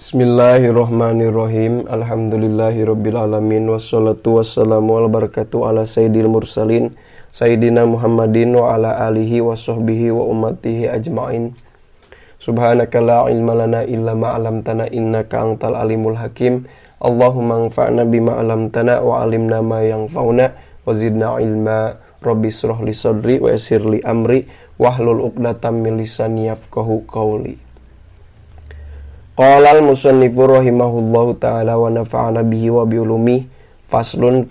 Bismillahirrahmanirrahim. Alhamdulillahirrabbilalamin. Wassalatu wassalamu ala barakatuh ala sayyidil mursalin. Sayyidina Muhammadin wa ala alihi wa sahbihi wa ummatihi ajma'in. Subhanaka la ilma lana illa ma'alamtana innaka antal alimul hakim. Allahumma anfa'na bima alamtana wa alimna ma yang fauna wa ilma. Rabbi sroh li sadri wa esir li amri. Wahlul uqdatam min lisani yafqahu qawli. hal musunimalahala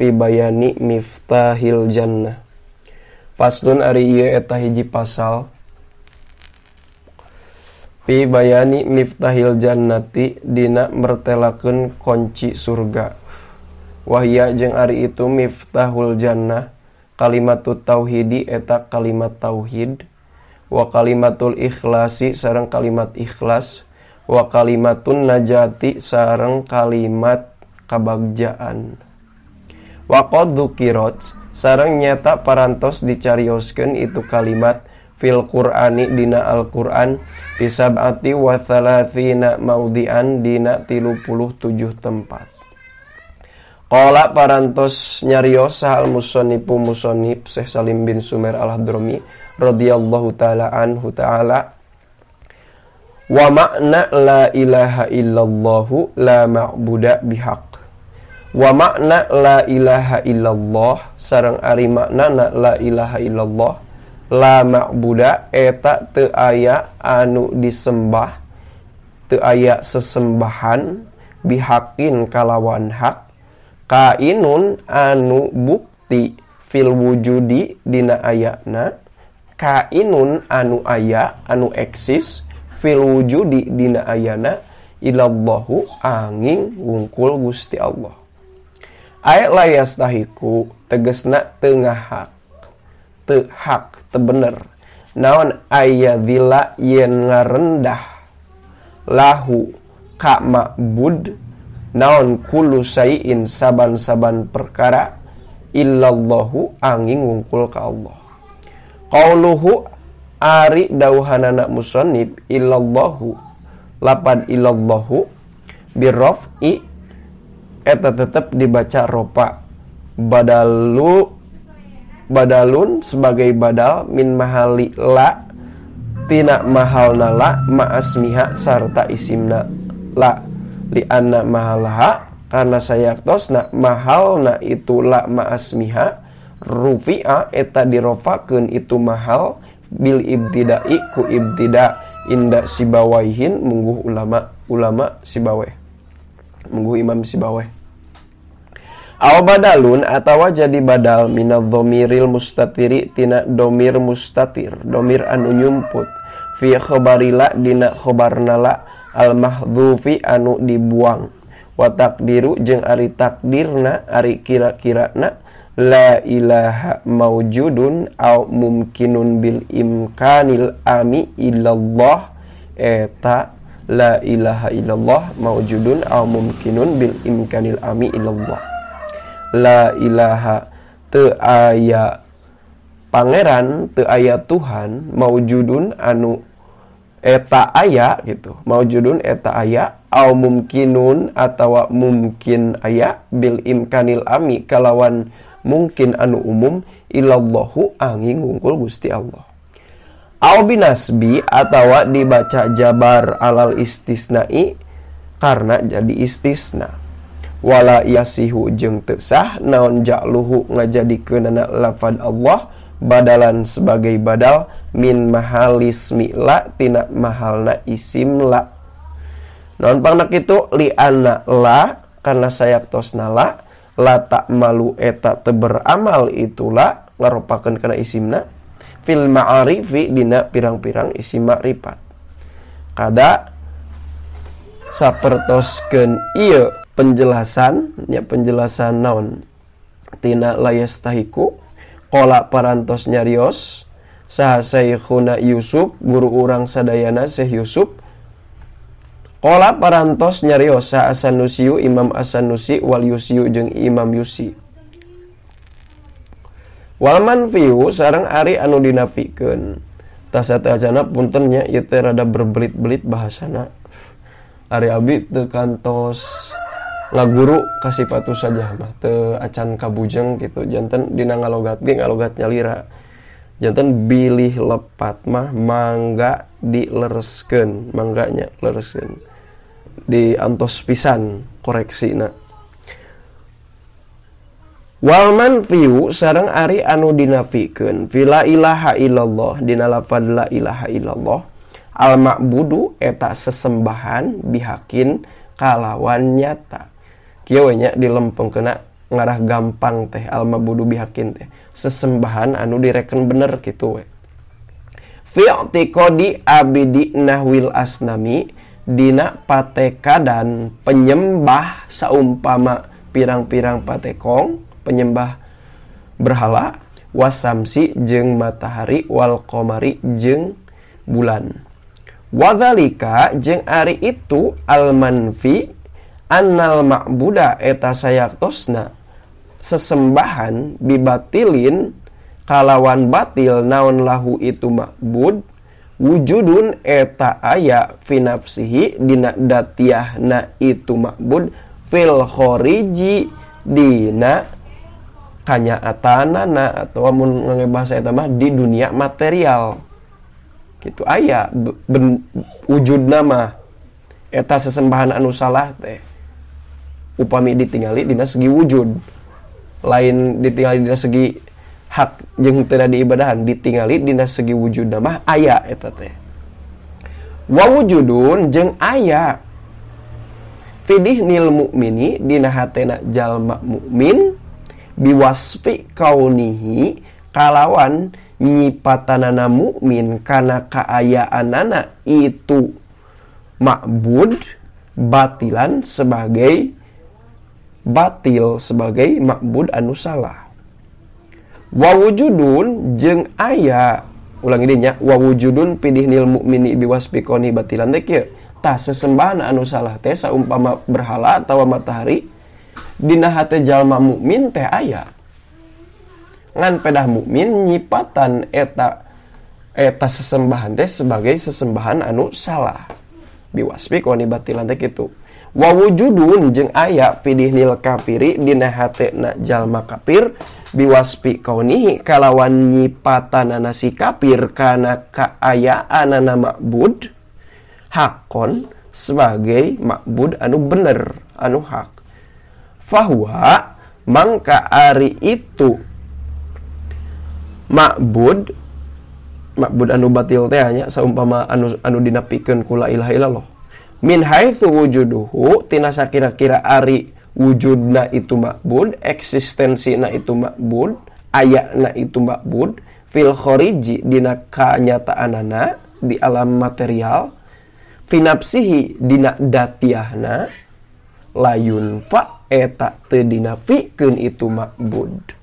pibai mifta Jannah fastun Arieta hij pasal pibayani miftahil Jannati Di metelken konci surgawah ya jeng Ari itu miftauljannah kalimattul tauhidi eta kalimat tauhid wa kalimatul ikhlasi seorang kalimat ikhlas wa kalimatun najati sareng kalimat kabagjaan waqad dzukirot sareng nyata parantos dicarioskeun itu kalimat fil Qur'ani dina Al-Qur'an pisabati wa thalathina maudian dina 37 tempat. Qala parantos nyarios sahal musonipu musonip Syekh Salim bin Sumer al-Hadrami radhiyallahu taala anhu taala wa makna la ilaha illallahu la ma'buda bihaq wa makna la ilaha illallah sarang ari makna na la ilaha illallah la ma'buda eta teu aya anu disembah teu aya sesembahan bihakin kalawan hak kainun anu bukti fil wujudi dina ayana kainun anu aya anu eksis fil wujudi dina ayana ilallahu angin wungkul Gusti Allah ayat layas tahiku tegesna tengah hak te hak te bener naon ayadila yen ngarendah lahu kama bud. naon kulu sayin saban-saban perkara illallahu angin wungkul ka Allah qauluhu ari dauhanana musonib illallahu lapan illallahu birof i eta tetep dibaca ropa badalu badalun sebagai badal min mahali la tina mahalna la ma'asmiha sarta isimna la li'anna mahalaha karena saya mahal mahalna itu la ma'asmiha rufi'a eta dirofakun itu mahal Bilib tidakikuib tidak indak sibawahin mengunggu ulama ulama sibaweh Munggu Imam Sibawe a baddalun atautawa jadi badal Minhomiril mustatiritinahomir mustar Domir anu yumput viakhobarila Dikhobarnala almahzufi anu dibuang watakdiru jeng ari takdirna Ari kira-kiranak la ilaha maujudun au mumkinun bil imkanil ami illallah eta eh, la ilaha illallah maujudun au mumkinun bil imkanil ami illallah la ilaha te aya pangeran te aya Tuhan maujudun anu eta eh, aya gitu maujudun eta eh, aya au mumkinun atau mungkin aya bil imkanil ami kalawan mungkin anu umum ilallahu angin ngungkul Gusti Allah au binasbi atau dibaca jabar alal istisnai karena jadi istisna wala yasihu jeng teu sah naon ja'luhu kenana lafad Allah badalan sebagai badal min mahalis la tina mahalna isim la naon pangnak itu li'anna la karena sayaktosna la tak malu etak tebera amal itulahlaropa karena isimna filma Aririfvi Di pirang-pirang isimak ripat ka sapertosken I penjelasannya penjelasan naon Tina laytahiku po perntos nyarios sah sayakhona Yusuf guru urang Sadayana Sye Yusuf Kola parantos nyariosa asanusiu Imam asanusi wal yusiu jeng Imam Yusi. Walman fiu sarang ari anu dinafikan. dinafikeun. ajana puntennya itu rada berbelit-belit bahasana. Ari abi te kantos laguru kasipatu saja mah te acan kabujeng gitu Jantan dina ngalogat ngalogatnya ngalogat nyalira. Janten bilih lepat mah mangga dilereskeun, mangganya lereskeun. diantos pisan koreksi nah Walman view sarang Ari anudinafikun Villa ilaha illallah di Fadla ilaha illallah alma Budhu eta sesembahan dihakin kalawan nyata kiknya dilempeng kena ngarah gampang teh alma Budu bihakin teh sesembahan anu direken bener gitu we viewtico di Abid nah will asnami I dina pateka dan penyembah saumpama pirang-pirang patekong penyembah berhala wasamsi jeng matahari wal komari jeng bulan wadhalika jeng ari itu almanfi anal annal ma'buda eta sayaktosna sesembahan bibatilin kalawan batil naon lahu itu ma'bud wujudun eta aya finapsihi dina datiahna itu makbud fil khoriji dina kanya atana na atau amun bahasa eta mah di dunia material gitu aya wujud nama eta sesembahan anu salah teh upami ditingali dina segi wujud lain ditingali dina segi hak yang tidak diibadahan ditingali dina segi wujud nama ayah eta teh wawujudun jeng ayah fidih nil mukmini dina hatena jalma mukmin biwasfi kaunihi kalawan nyipatanana mukmin karena anana itu makbud batilan sebagai batil sebagai makbud anu wawujudun jeng ayah ulang idenya wawujudun nil mukmini biwaspikoni batilan tekir tas sesembahan anu salah teh saumpama berhala atau matahari dina hate jalma mukmin teh ayah ngan pedah mukmin nyipatan eta eta sesembahan teh sebagai sesembahan anu salah biwaspikoni batilan teh itu. wawujudun jeung aya fiihil kafirdinahatijallma kafir biwaspi kau nih kalawannyi patana nasi kafir karena kaayaananamakbud Hakon sebagai makbud anu bener anu hak fa Mangka Ari itu mabudmakbud anu batil tehanya sau umpama anu anu dinapikan kula ilahilahallahh min haitsu wujuduhu tinasa kira-kira ari wujudna itu makbud eksistensina itu makbud ayakna itu makbud fil khariji dina kanyataanana di alam material finapsihi dina datiahna layun fa eta teu dinafikeun itu makbud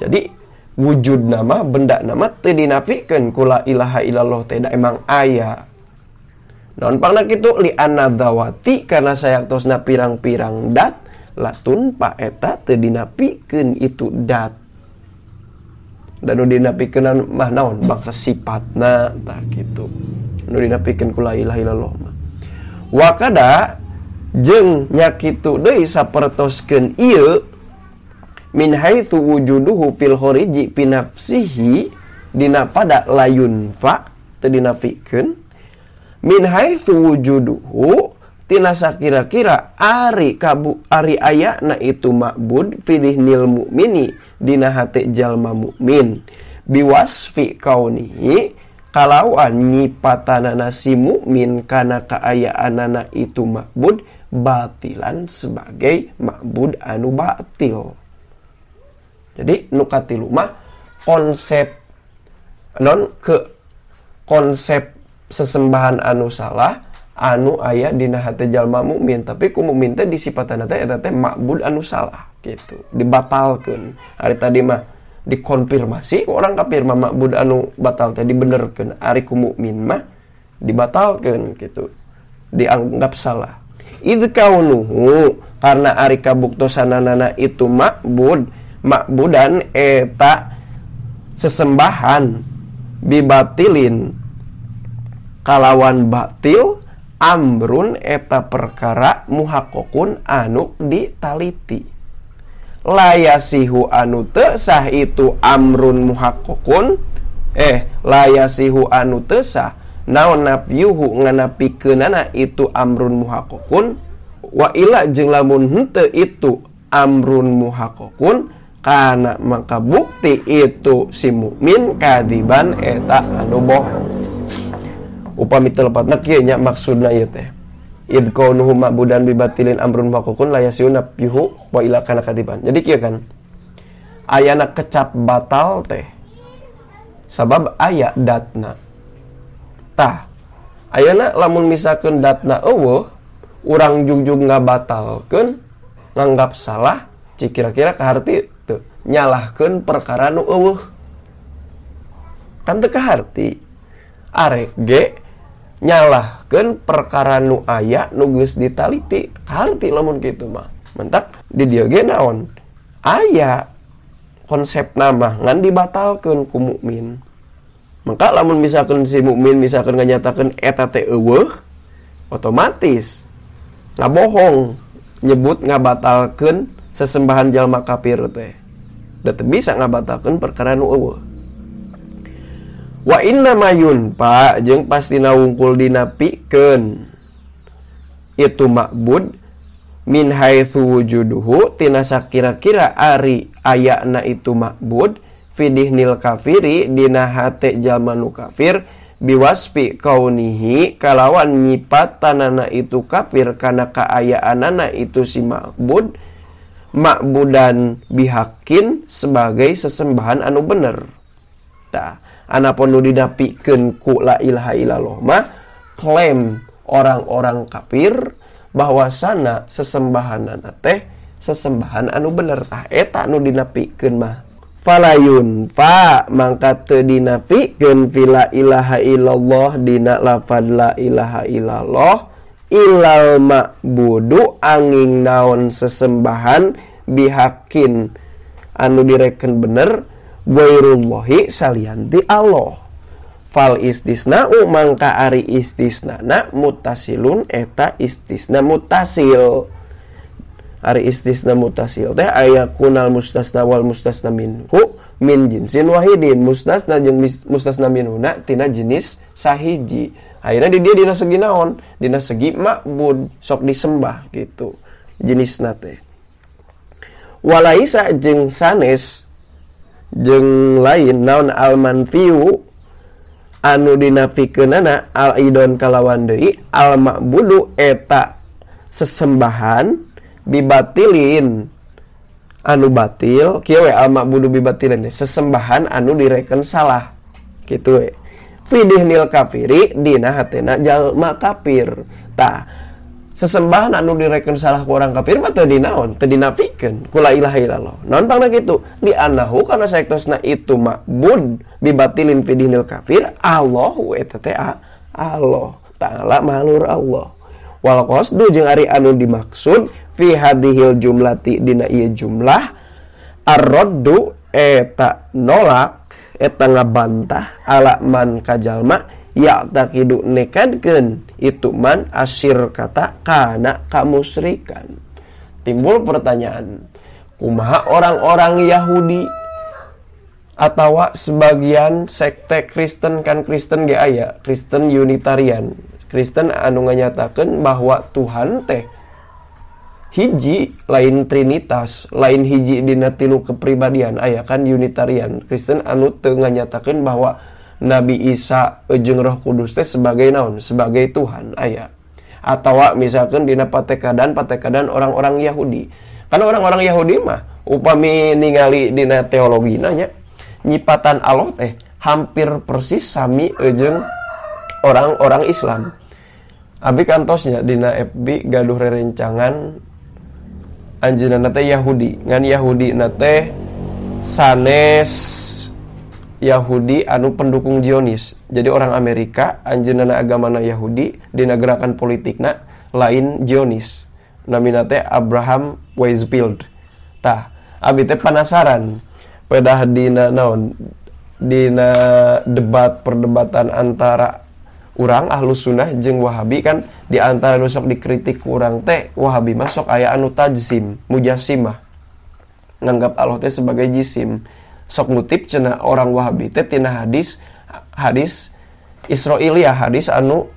jadi wujud nama benda nama teu dinafikeun kula ilaha illallah teh emang ayah itu lianawati karena saya to na pirang-pirarang dat laun Pak eta tadidina piken itu datdina pimah naun paksa sifat tak itu piilahallah waada jengnya ituken hai ituwujud filrijji pinafsihidina pada layunfa tadidina piken min haitsu wujuduhu tinasa kira-kira ari kabu ari na itu ma'bud fidih nil mukmini dina hate jalma mukmin biwasfi kaunihi kalauan nyipatanana si mukmin kana kaayaanana itu ma'bud batilan sebagai ma'bud anu batil jadi nukatiluma konsep non ke konsep sesembahan anu salah anu ayatdinahatijallmamu min tapi kumu minta disipatan anu salah gitu dibatalkan tadima dikonfirmasi orang kafirrmamak Bu anu batalnya dibenerarkan Ariku mu minmah dibatalkan gitu dianggap salah kauhu karena Arikabukto sanana itu makbudmakbu daneta sesembahan bibatilin untuk kalawan baktil Ambrun eta perkara muhakokun anuk ditaliiti layasihu anutesah itu amrun muhakokun eh layasihu anutesah na nganakenana itu amrun muhakokun waila jenglamunte itu amrun muhakokun karena maka bukti itu si Mukmin kadiban eta anuohn upami telepat iya nya maksudna ieu iya teh id kaunuhu ma'budan bibatilin amrun fakukun layasiuna yuhu wa ila kana kadiban jadi kieu kan ayana kecap batal teh sabab aya datna tah ayana lamun misalkan datna eueuh urang jungjung ngabatalkeun nganggap salah ci kira-kira kaharti teu nyalahkeun perkara nu eueuh kan teu kaharti arek ge nyalahkan perkara nu aya nugus ditaliti arti lamun gitu mah mentak di dia genaon aya konsep nama ngan dibatalkan ku mukmin maka lamun misalkan si mukmin misalkan nyatakan eta teh otomatis otomatis ngabohong nyebut ngabatalkan sesembahan jalma kafir teh dan bisa ngabatalkan perkara nu eueuh wa inna mayun pak jeng pastina wungkul dinapikeun itu makbud min haitsu wujuduhu tina sakira-kira ari ayakna itu makbud nil kafiri dina hate jalmanu kafir biwaspi kaunihi kalawan tanana itu kafir karena kaayaanana itu si makbud makbudan bihakin sebagai sesembahan anu bener. Tah anakpun nudinafikken ku laahaallahmah klaim orang-orang kafir bahwasana sesembahan anak teh sesembahan anu bener ah, tae tak nu diken mah Faun Madinakenaiallahdina lafadlailahaha ilallah Ilamamak bodhu angin naon sesembahan dihakin anu direken bener dan Wairullahi salianti Allah Fal istisna'u mangka ari istisna na mutasilun eta istisna mutasil Ari istisna mutasil teh aya kunal mustasna wal mustasna minhu min jinsin wahidin mustasna jeung mustasna minuna tina jenis sahiji akhirnya di dia dina segi naon dina segi makbud sok disembah gitu jenis nate walaisa jeung sanes je lain naon Alman view anudinafikunna alkalawan Almakdhu eta sesembahan dibatilin anu batil ki Almak Budu bibatil sesembahan anu direken salah gitu fidihil kafiri Dina hatjallma kafir tak sesembahan anu direken salah ku orang kafir mah teu dinaon teu dinapikeun kula la ilaha illallah naon pangna kitu di anahu kana saektosna itu ma'bud dibatilin fi dinil kafir Allah eta Allah taala malur Allah wal qasdu jeung ari anu dimaksud fi hadhil jumlati dina ieu jumlah arrodu eta nolak eta ngabantah ala man kajalma ya tak takidu nekadken itu man asir kata kana serikan timbul pertanyaan kumaha orang-orang Yahudi atau sebagian sekte Kristen kan Kristen ge aya Kristen Unitarian Kristen anu nganyatakan bahwa Tuhan teh hiji lain Trinitas lain hiji dina tilu kepribadian aya kan Unitarian Kristen anu teu nganyatakeun bahwa Nabi Isa ujung roh kudus teh sebagai naon sebagai Tuhan ayat atau misalkan dina patekadan patekadan orang-orang Yahudi karena orang-orang Yahudi mah upami ningali dina teologi nanya nyipatan Allah teh hampir persis sami ujung orang-orang Islam Abi kantosnya dina FB gaduh rerencangan anjuran nate Yahudi ngan Yahudi nate sanes Yahudi anu pendukung Zionis jadi orang Amerika anjenana agamana Yahudi dina gerakan politikna lain Zionis namina teh Abraham Weisfield tah abi teh penasaran pedah dina naon dina debat perdebatan antara orang ahlus sunnah jeng wahabi kan diantara antara nusok dikritik kurang teh wahabi masuk ayah anu tajsim mujasimah nganggap Allah teh sebagai jisim sok ngutip cina orang Wahabi teh tina hadis hadis Israiliyah hadis anu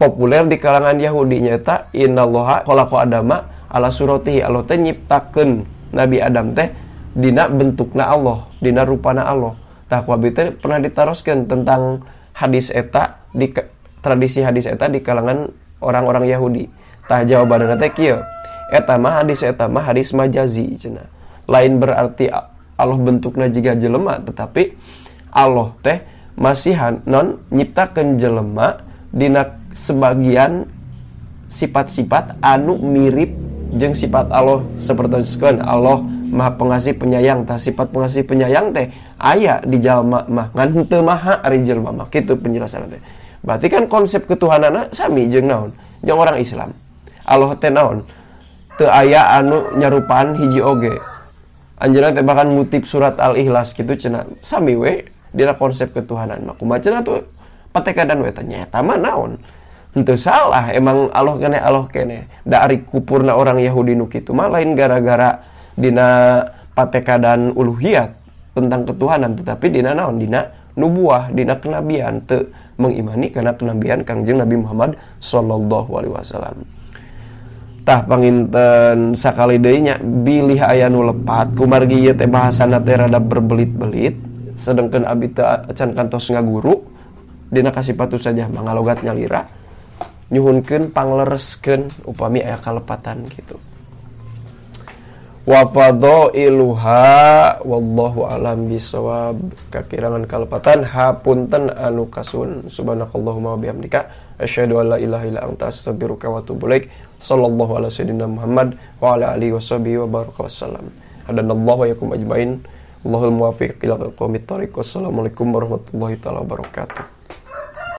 populer di kalangan Yahudi nyata innallaha khalaqa adama ala suratihi Allah teh nyiptakeun Nabi Adam teh dina bentukna Allah dina rupana Allah tah wahabi teh pernah ditaroskeun tentang hadis eta di tradisi hadis eta di kalangan orang-orang Yahudi tah jawabanna teh kieu eta mah hadis eta mah hadis majazi cenah lain berarti Allah bentuknya jika jelema tetapi Allah teh masih non nyiptakan jelema dina sebagian sifat-sifat anu mirip jeng sifat Allah seperti sekian Allah maha pengasih penyayang tah sifat pengasih penyayang teh ayah di jalma mah ngan maha ari jelma mah kitu penjelasan teh berarti kan konsep ketuhanan sami jeng naon jeung orang Islam Allah teh naon teu ayah anu nyarupaan hiji oge Anjana teh bahkan mutip surat al-ikhlas gitu cina sami we dina konsep ketuhanan mah kumaha cenah tuh dan we tanya eta mah naon henteu salah emang Allah kene Allah kene Dari kupurna orang Yahudi nu kitu mah gara-gara dina pateka dan uluhiyat tentang ketuhanan tetapi dina naon dina nubuah dina kenabian teu mengimani karena kenabian Kangjeng Nabi Muhammad sallallahu alaihi wasallam tah panginten sakali deinya bilih aya nu lepat kumargi ieu teh bahasana teh rada berbelit-belit sedangkan abi teh acan kantos ngaguru dina kasipatu saja mangalogat nyalira nyuhunkeun pangleresken upami aya kalepatan gitu wa fadailuha wallahu alam bisawab kakirangan kalepatan hapunten anu kasun subhanakallahumma wabihamdika Asyhadu an la ilaha illa anta astaghfiruka wa atubu ilaik. Sallallahu ala sayyidina Muhammad wa ala alihi washabihi wa baraka wasallam. Hadanallahu wa yakum ajmain. Allahul muwafiq ila qawmit tariq. Wassalamualaikum warahmatullahi taala wabarakatuh.